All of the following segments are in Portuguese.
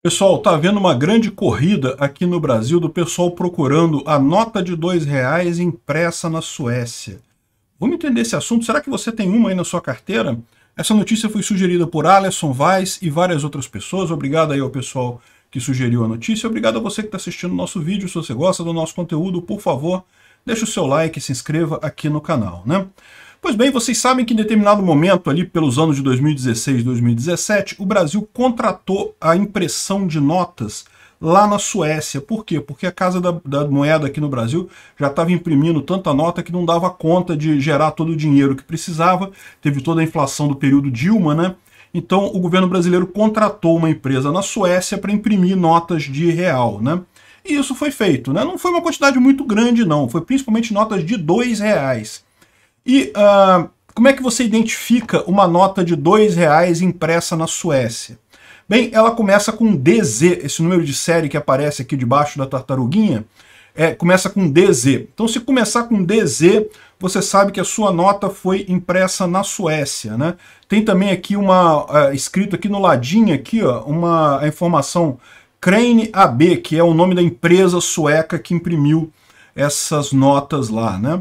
Pessoal, tá havendo uma grande corrida aqui no Brasil do pessoal procurando a nota de dois reais impressa na Suécia. Vamos entender esse assunto? Será que você tem uma aí na sua carteira? Essa notícia foi sugerida por Alisson Weiss e várias outras pessoas. Obrigado aí ao pessoal que sugeriu a notícia. Obrigado a você que está assistindo o nosso vídeo. Se você gosta do nosso conteúdo, por favor, deixe o seu like e se inscreva aqui no canal. Né? Pois bem, vocês sabem que em determinado momento, ali pelos anos de 2016 e 2017, o Brasil contratou a impressão de notas lá na Suécia. Por quê? Porque a Casa da, da Moeda aqui no Brasil já estava imprimindo tanta nota que não dava conta de gerar todo o dinheiro que precisava. Teve toda a inflação do período Dilma, né? Então o governo brasileiro contratou uma empresa na Suécia para imprimir notas de real, né? E isso foi feito, né? Não foi uma quantidade muito grande, não. Foi principalmente notas de dois reais. E uh, como é que você identifica uma nota de dois reais impressa na Suécia? Bem, ela começa com DZ, esse número de série que aparece aqui debaixo da tartaruguinha, é, começa com DZ. Então se começar com DZ, você sabe que a sua nota foi impressa na Suécia, né? Tem também aqui uma, uh, escrito aqui no ladinho aqui, ó, uma a informação Crane AB, que é o nome da empresa sueca que imprimiu essas notas lá, né?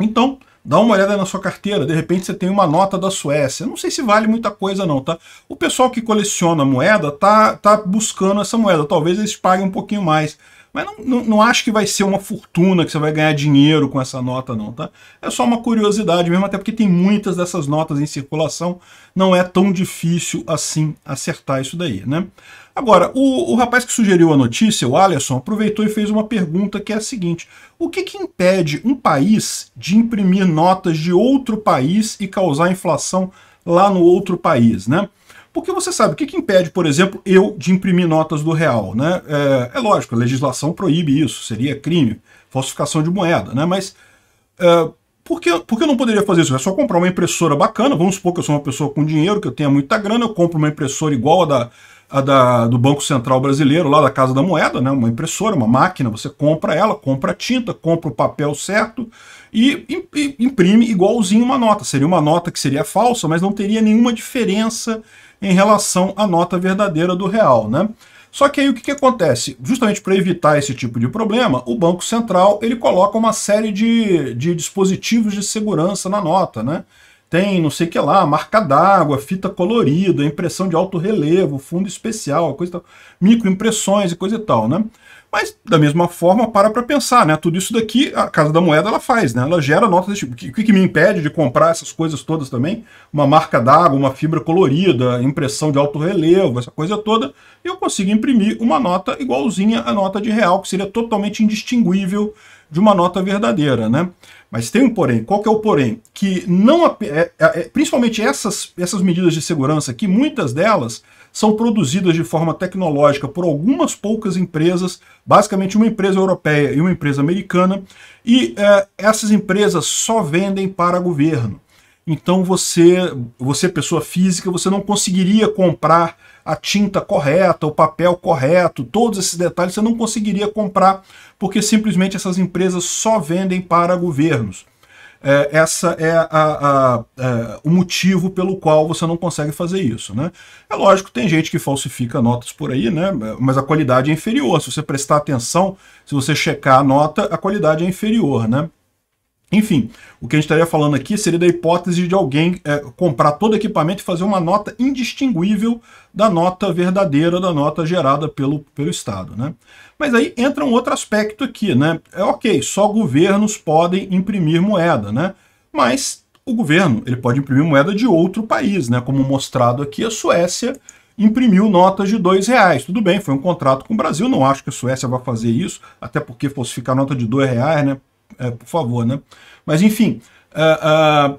Então, Dá uma olhada na sua carteira, de repente você tem uma nota da Suécia. Não sei se vale muita coisa não, tá? O pessoal que coleciona moeda tá, tá buscando essa moeda. Talvez eles paguem um pouquinho mais. Mas não, não, não acho que vai ser uma fortuna, que você vai ganhar dinheiro com essa nota não, tá? É só uma curiosidade mesmo, até porque tem muitas dessas notas em circulação, não é tão difícil assim acertar isso daí, né? Agora, o, o rapaz que sugeriu a notícia, o Alisson, aproveitou e fez uma pergunta que é a seguinte. O que, que impede um país de imprimir notas de outro país e causar inflação lá no outro país, né? Porque você sabe, o que, que impede, por exemplo, eu de imprimir notas do real? Né? É, é lógico, a legislação proíbe isso, seria crime, falsificação de moeda, né? mas é, por, que, por que eu não poderia fazer isso? É só comprar uma impressora bacana, vamos supor que eu sou uma pessoa com dinheiro, que eu tenha muita grana, eu compro uma impressora igual a da, a da, do Banco Central Brasileiro, lá da Casa da Moeda, né? uma impressora, uma máquina, você compra ela, compra a tinta, compra o papel certo, e imprime igualzinho uma nota. Seria uma nota que seria falsa, mas não teria nenhuma diferença em relação à nota verdadeira do real, né? Só que aí o que, que acontece? Justamente para evitar esse tipo de problema, o Banco Central ele coloca uma série de, de dispositivos de segurança na nota, né? Tem não sei o que lá, marca d'água, fita colorida, impressão de alto relevo, fundo especial, coisa tal, microimpressões e coisa e tal, né? Mas, da mesma forma, para para pensar, né? Tudo isso daqui, a Casa da Moeda, ela faz, né? Ela gera notas desse tipo. O que, que me impede de comprar essas coisas todas também? Uma marca d'água, uma fibra colorida, impressão de alto relevo, essa coisa toda. Eu consigo imprimir uma nota igualzinha à nota de real, que seria totalmente indistinguível de uma nota verdadeira, né? Mas tem um porém. Qual que é o porém? Que não é, é, é, principalmente essas, essas medidas de segurança que muitas delas são produzidas de forma tecnológica por algumas poucas empresas, basicamente uma empresa europeia e uma empresa americana, e é, essas empresas só vendem para governo então você, você pessoa física, você não conseguiria comprar a tinta correta, o papel correto, todos esses detalhes você não conseguiria comprar, porque simplesmente essas empresas só vendem para governos. É, essa é a, a, a, é, o motivo pelo qual você não consegue fazer isso. Né? É lógico, tem gente que falsifica notas por aí, né? mas a qualidade é inferior. Se você prestar atenção, se você checar a nota, a qualidade é inferior. Né? Enfim, o que a gente estaria falando aqui seria da hipótese de alguém é, comprar todo o equipamento e fazer uma nota indistinguível da nota verdadeira, da nota gerada pelo, pelo Estado. Né? Mas aí entra um outro aspecto aqui. Né? É ok, só governos podem imprimir moeda, né? mas o governo ele pode imprimir moeda de outro país, né? como mostrado aqui, a Suécia imprimiu notas de dois reais. Tudo bem, foi um contrato com o Brasil, não acho que a Suécia vai fazer isso, até porque fosse ficar nota de dois reais, né? é, por favor, né? Mas, enfim, é, é, o uh, uh,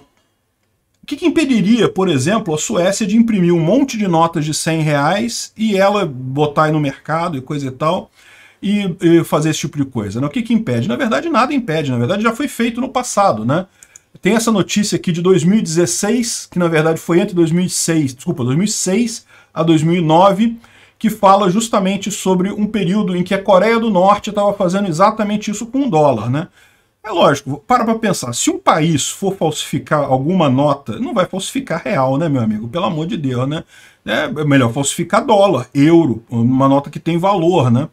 que, que, impediria, por exemplo, a Suécia de imprimir um monte de notas de 100 reais e ela botar aí no mercado e coisa e tal, e, e fazer esse tipo de coisa? Né? O que, que impede? Na verdade, nada impede. Na verdade, já foi feito no passado, né? Tem essa notícia aqui de 2016, que na verdade foi entre 2006, desculpa, 2006 a 2009, que fala justamente sobre um período em que a Coreia do Norte estava fazendo exatamente isso com o dólar, né? É lógico, para para pensar. Se um país for falsificar alguma nota, não vai falsificar real, né, meu amigo? Pelo amor de Deus, né? É, é melhor falsificar dólar, euro, uma nota que tem valor, né?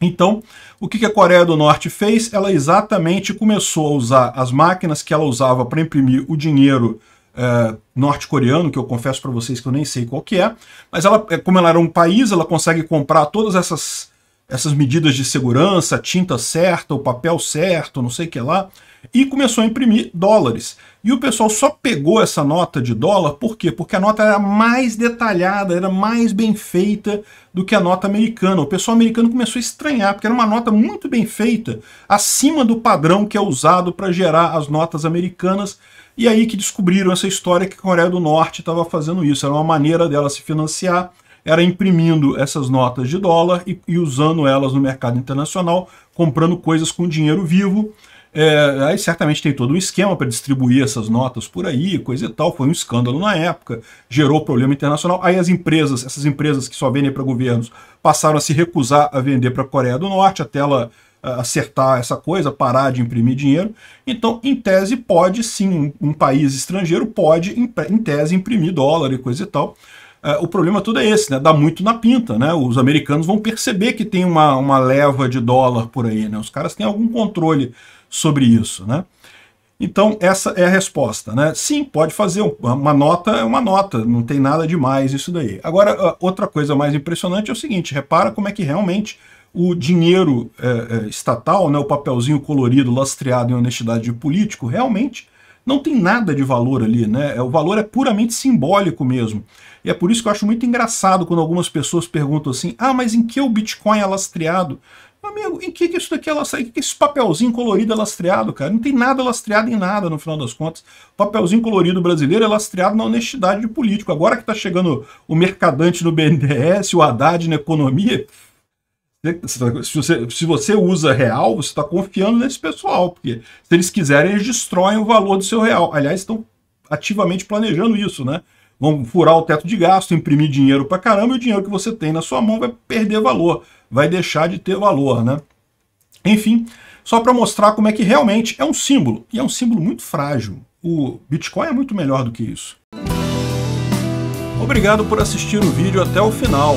Então, o que a Coreia do Norte fez? Ela exatamente começou a usar as máquinas que ela usava para imprimir o dinheiro é, norte-coreano, que eu confesso para vocês que eu nem sei qual que é, mas ela, é, como ela era um país, ela consegue comprar todas essas essas medidas de segurança, tinta certa, o papel certo, não sei o que lá, e começou a imprimir dólares. E o pessoal só pegou essa nota de dólar, por quê? Porque a nota era mais detalhada, era mais bem feita do que a nota americana. O pessoal americano começou a estranhar, porque era uma nota muito bem feita, acima do padrão que é usado para gerar as notas americanas. E aí que descobriram essa história que a Coreia do Norte estava fazendo isso. Era uma maneira dela se financiar era imprimindo essas notas de dólar e, e usando elas no mercado internacional, comprando coisas com dinheiro vivo. É, aí certamente tem todo um esquema para distribuir essas notas por aí, coisa e tal. Foi um escândalo na época, gerou problema internacional. Aí as empresas, essas empresas que só vendem para governos, passaram a se recusar a vender para a Coreia do Norte até ela é, acertar essa coisa, parar de imprimir dinheiro. Então, em tese, pode sim, um, um país estrangeiro pode, em, em tese, imprimir dólar e coisa e tal. É, o problema tudo é esse, né? Dá muito na pinta, né? Os americanos vão perceber que tem uma, uma leva de dólar por aí, né? Os caras têm algum controle sobre isso, né? Então, essa é a resposta, né? Sim, pode fazer. Uma nota é uma nota, não tem nada demais isso daí. Agora, outra coisa mais impressionante é o seguinte, repara como é que realmente o dinheiro é, é estatal, né, o papelzinho colorido lastreado em honestidade de político, realmente não tem nada de valor ali, né? É, o valor é puramente simbólico mesmo. E é por isso que eu acho muito engraçado quando algumas pessoas perguntam assim, ah, mas em que o Bitcoin é lastreado? Meu amigo, em que, que isso daqui é lastreado? Em que, esse papelzinho colorido é lastreado, cara? Não tem nada lastreado em nada, no final das contas. O papelzinho colorido brasileiro é lastreado na honestidade de político. Agora que está chegando o mercadante no BNDES, o Haddad na economia, Tá, tá, se você, se você usa real, você está confiando nesse pessoal, porque se eles quiserem, eles destroem o valor do seu real. Aliás, estão ativamente planejando isso, né? Vão furar o teto de gasto, imprimir dinheiro para caramba, e o dinheiro que você tem na sua mão vai perder valor, vai deixar de ter valor, né? Enfim, só para mostrar como é que realmente é um símbolo, e é um símbolo muito frágil. O Bitcoin é muito melhor do que isso. Obrigado por assistir o vídeo até o final.